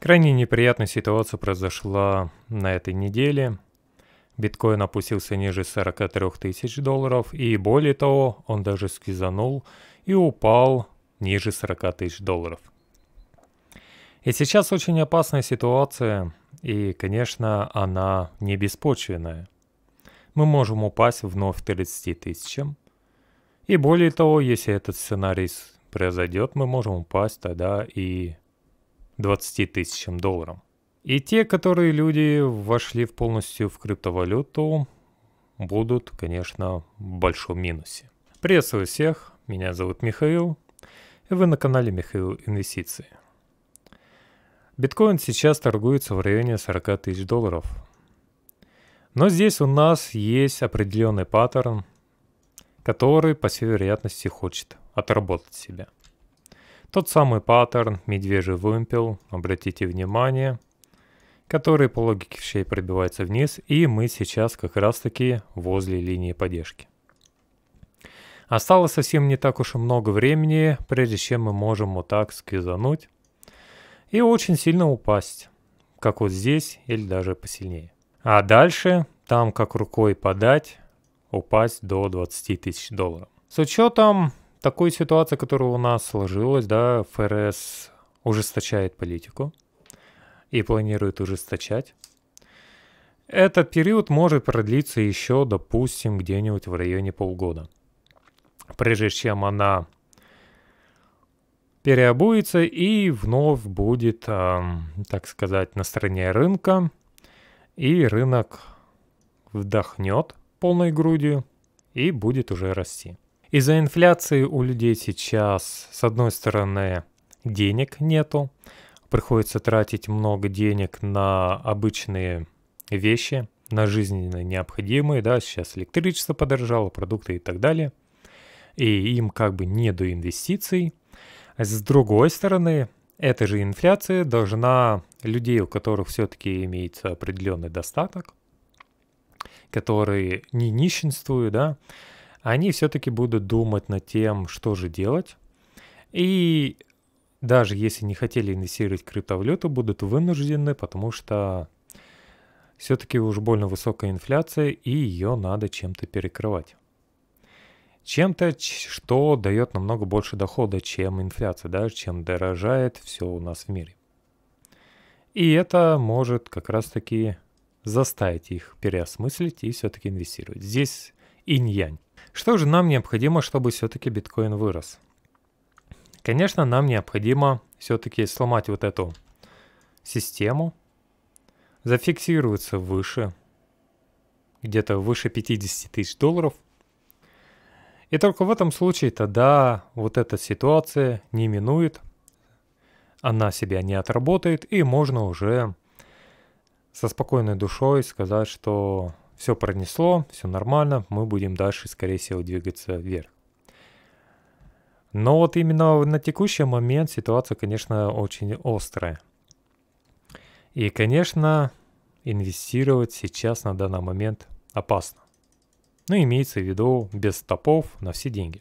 Крайне неприятная ситуация произошла на этой неделе. Биткоин опустился ниже 43 тысяч долларов, и более того, он даже скизанул и упал ниже 40 тысяч долларов. И сейчас очень опасная ситуация, и, конечно, она не беспочвенная. Мы можем упасть вновь 30 тысячам. И более того, если этот сценарий произойдет, мы можем упасть тогда и 20 тысячам долларов. И те, которые люди вошли полностью в криптовалюту, будут, конечно, в большом минусе. Приветствую всех, меня зовут Михаил, и вы на канале Михаил Инвестиции. Биткоин сейчас торгуется в районе 40 тысяч долларов. Но здесь у нас есть определенный паттерн, который, по всей вероятности, хочет отработать себя – тот самый паттерн «Медвежий вымпел», обратите внимание, который по логике вещей пробивается вниз, и мы сейчас как раз таки возле линии поддержки. Осталось совсем не так уж и много времени, прежде чем мы можем вот так скизануть и очень сильно упасть, как вот здесь или даже посильнее. А дальше, там как рукой подать, упасть до 20 тысяч долларов. С учетом такой ситуации, которая у нас сложилась, да, ФРС ужесточает политику и планирует ужесточать. Этот период может продлиться еще, допустим, где-нибудь в районе полгода. Прежде чем она переобуется и вновь будет, э, так сказать, на стороне рынка. И рынок вдохнет полной грудью и будет уже расти. Из-за инфляции у людей сейчас, с одной стороны, денег нету, приходится тратить много денег на обычные вещи, на жизненно необходимые, да, сейчас электричество подорожало, продукты и так далее, и им как бы не до инвестиций. С другой стороны, эта же инфляция должна людей, у которых все-таки имеется определенный достаток, которые не нищенствуют, да, они все-таки будут думать над тем, что же делать. И даже если не хотели инвестировать в криптовалюту, будут вынуждены, потому что все-таки уж больно высокая инфляция, и ее надо чем-то перекрывать. Чем-то, что дает намного больше дохода, чем инфляция, да, чем дорожает все у нас в мире. И это может как раз-таки заставить их переосмыслить и все-таки инвестировать. Здесь инь-янь. Что же нам необходимо, чтобы все-таки биткоин вырос? Конечно, нам необходимо все-таки сломать вот эту систему, зафиксироваться выше, где-то выше 50 тысяч долларов. И только в этом случае тогда вот эта ситуация не минует, она себя не отработает, и можно уже со спокойной душой сказать, что все пронесло, все нормально, мы будем дальше, скорее всего, двигаться вверх. Но вот именно на текущий момент ситуация, конечно, очень острая. И, конечно, инвестировать сейчас на данный момент опасно. Ну, имеется в виду без стопов на все деньги.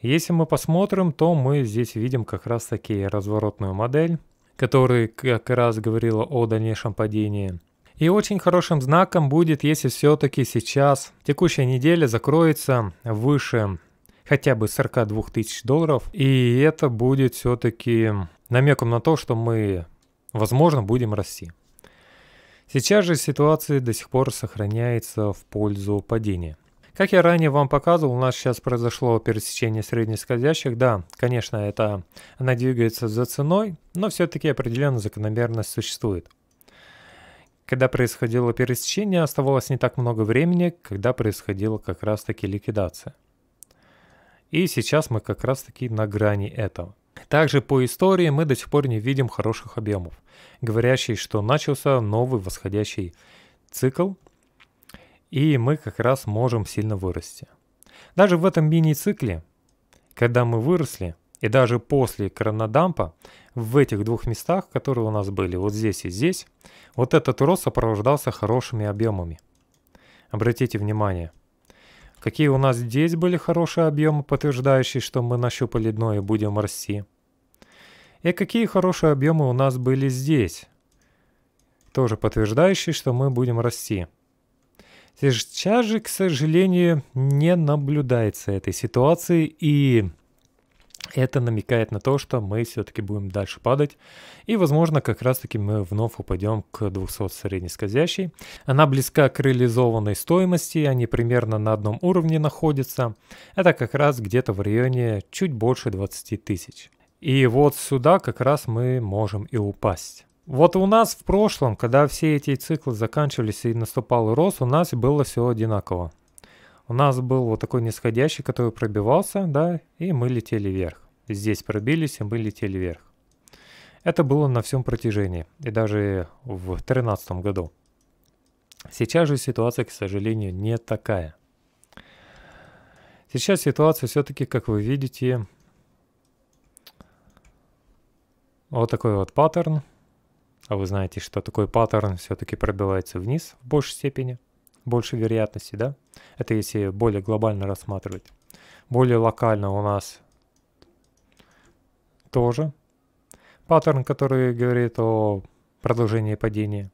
Если мы посмотрим, то мы здесь видим как раз таки разворотную модель, которая как раз говорила о дальнейшем падении – и очень хорошим знаком будет, если все-таки сейчас текущая неделя закроется выше хотя бы 42 тысяч долларов. И это будет все-таки намеком на то, что мы, возможно, будем расти. Сейчас же ситуация до сих пор сохраняется в пользу падения. Как я ранее вам показывал, у нас сейчас произошло пересечение среднескользящих. Да, конечно, это она двигается за ценой, но все-таки определенная закономерность существует. Когда происходило пересечение, оставалось не так много времени, когда происходила как раз-таки ликвидация. И сейчас мы как раз-таки на грани этого. Также по истории мы до сих пор не видим хороших объемов, говорящий, что начался новый восходящий цикл, и мы как раз можем сильно вырасти. Даже в этом мини-цикле, когда мы выросли, и даже после кранодампа в этих двух местах, которые у нас были, вот здесь и здесь, вот этот рост сопровождался хорошими объемами. Обратите внимание, какие у нас здесь были хорошие объемы, подтверждающие, что мы нащупали дно и будем расти. И какие хорошие объемы у нас были здесь, тоже подтверждающие, что мы будем расти. Сейчас же, к сожалению, не наблюдается этой ситуации и это намекает на то, что мы все-таки будем дальше падать. И, возможно, как раз-таки мы вновь упадем к 200 среднескользящей. Она близка к реализованной стоимости, они примерно на одном уровне находятся. Это как раз где-то в районе чуть больше 20 тысяч. И вот сюда как раз мы можем и упасть. Вот у нас в прошлом, когда все эти циклы заканчивались и наступал рост, у нас было все одинаково. У нас был вот такой нисходящий, который пробивался, да, и мы летели вверх здесь пробились, и мы летели вверх. Это было на всем протяжении, и даже в 2013 году. Сейчас же ситуация, к сожалению, не такая. Сейчас ситуация все-таки, как вы видите, вот такой вот паттерн. А вы знаете, что такой паттерн все-таки пробивается вниз в большей степени, больше вероятности, да? Это если более глобально рассматривать. Более локально у нас тоже паттерн, который говорит о продолжении падения.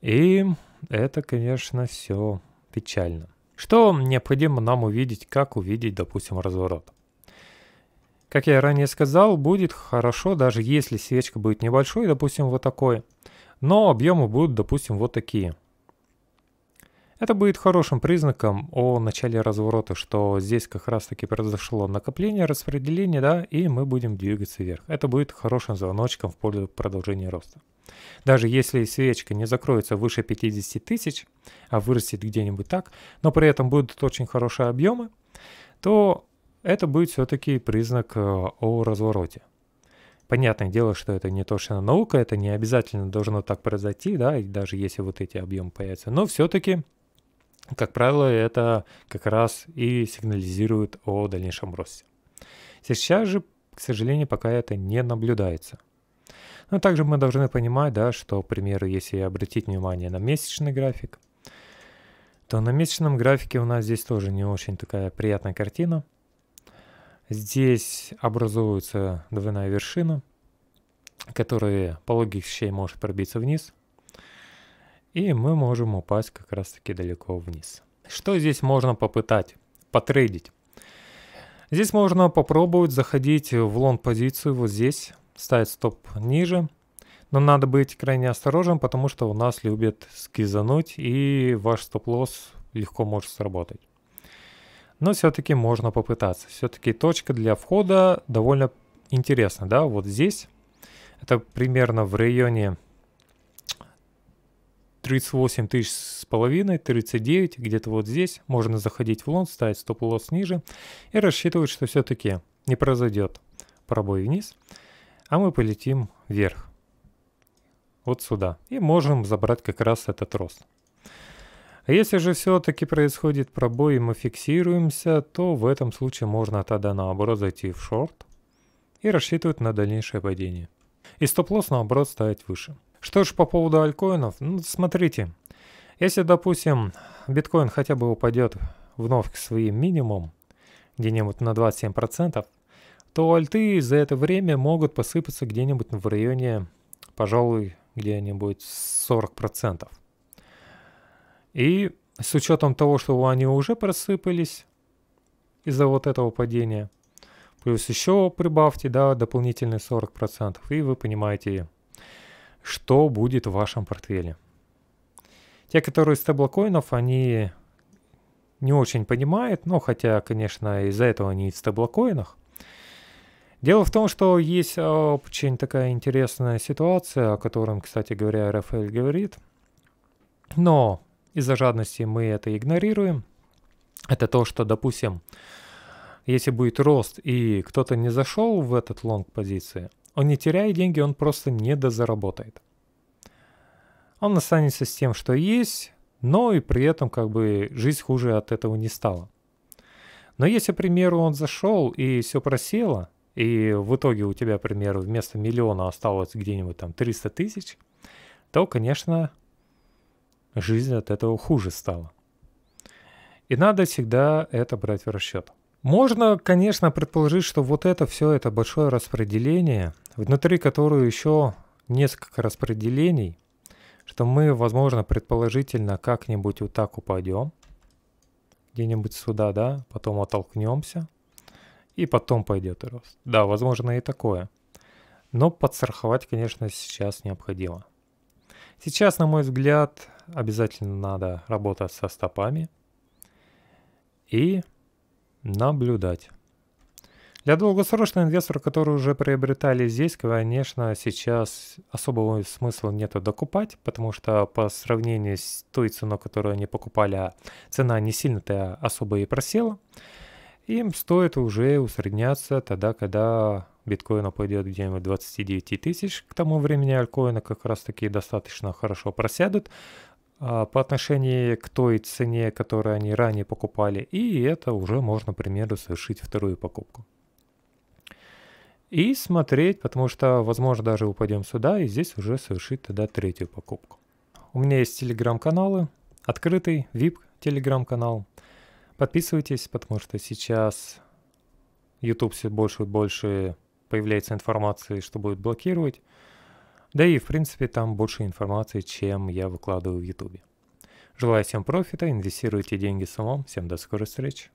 И это, конечно, все печально. Что необходимо нам увидеть, как увидеть, допустим, разворот? Как я ранее сказал, будет хорошо, даже если свечка будет небольшой, допустим, вот такой, но объемы будут, допустим, вот такие – это будет хорошим признаком о начале разворота, что здесь как раз-таки произошло накопление, распределение, да, и мы будем двигаться вверх. Это будет хорошим звоночком в пользу продолжения роста. Даже если свечка не закроется выше 50 тысяч, а вырастет где-нибудь так, но при этом будут очень хорошие объемы, то это будет все-таки признак э, о развороте. Понятное дело, что это не точно наука, это не обязательно должно так произойти, да, даже если вот эти объемы появятся, но все-таки как правило, это как раз и сигнализирует о дальнейшем росте. Сейчас же, к сожалению, пока это не наблюдается. Но также мы должны понимать, да, что, к примеру, если обратить внимание на месячный график, то на месячном графике у нас здесь тоже не очень такая приятная картина. Здесь образуется двойная вершина, которая по логике вещей может пробиться вниз – и мы можем упасть как раз таки далеко вниз. Что здесь можно попытать? Потрейдить. Здесь можно попробовать заходить в лонг-позицию вот здесь, ставить стоп ниже. Но надо быть крайне осторожным, потому что у нас любят скизануть, и ваш стоп-лосс легко может сработать. Но все-таки можно попытаться. Все-таки точка для входа довольно интересна, да, вот здесь. Это примерно в районе 38 тысяч с половиной, 39, где-то вот здесь. Можно заходить в лонг, ставить стоп-лосс ниже и рассчитывать, что все-таки не произойдет пробой вниз, а мы полетим вверх. Вот сюда. И можем забрать как раз этот рост. А если же все-таки происходит пробой и мы фиксируемся, то в этом случае можно тогда наоборот зайти в шорт и рассчитывать на дальнейшее падение. И стоп-лосс наоборот ставить выше. Что ж по поводу алькоинов, ну, смотрите, если, допустим, биткоин хотя бы упадет вновь к своим минимумам, где-нибудь на 27%, то альты за это время могут посыпаться где-нибудь в районе, пожалуй, где-нибудь 40%. И с учетом того, что они уже просыпались из-за вот этого падения, плюс еще прибавьте, да, дополнительные 40%, и вы понимаете, что будет в вашем портфеле. Те, которые из стейблкоинов, они не очень понимают, но хотя, конечно, из-за этого они в стейблкоинах. Дело в том, что есть э, очень такая интересная ситуация, о котором, кстати говоря, Рафаэль говорит. Но из-за жадности мы это игнорируем. Это то, что, допустим, если будет рост и кто-то не зашел в этот лонг позиции – он не теряет деньги, он просто не дозаработает. Он останется с тем, что есть, но и при этом как бы жизнь хуже от этого не стала. Но если, к примеру, он зашел и все просело, и в итоге у тебя, к примеру, вместо миллиона осталось где-нибудь там 300 тысяч, то, конечно, жизнь от этого хуже стала. И надо всегда это брать в расчет. Можно, конечно, предположить, что вот это все это большое распределение, внутри которого еще несколько распределений, что мы, возможно, предположительно как-нибудь вот так упадем, где-нибудь сюда, да, потом оттолкнемся, и потом пойдет рост. Да, возможно и такое. Но подстраховать, конечно, сейчас необходимо. Сейчас, на мой взгляд, обязательно надо работать со стопами и Наблюдать. Для долгосрочных инвесторов, которые уже приобретали здесь, конечно, сейчас особого смысла нету докупать, потому что по сравнению с той ценой, которую они покупали, а цена не сильно-то особо и просела. Им стоит уже усредняться тогда, когда биткоин упадет где-нибудь 29 тысяч. К тому времени алькоины как раз таки достаточно хорошо просядут. А, по отношению к той цене, которую они ранее покупали, и это уже можно, к примеру, совершить вторую покупку. И смотреть, потому что, возможно, даже упадем сюда, и здесь уже совершить тогда третью покупку. У меня есть телеграм-каналы, открытый VIP телеграм-канал. Подписывайтесь, потому что сейчас YouTube все больше и больше появляется информации, что будет блокировать. Да и, в принципе, там больше информации, чем я выкладываю в Ютубе. Желаю всем профита, инвестируйте деньги самому. Всем до скорой встречи.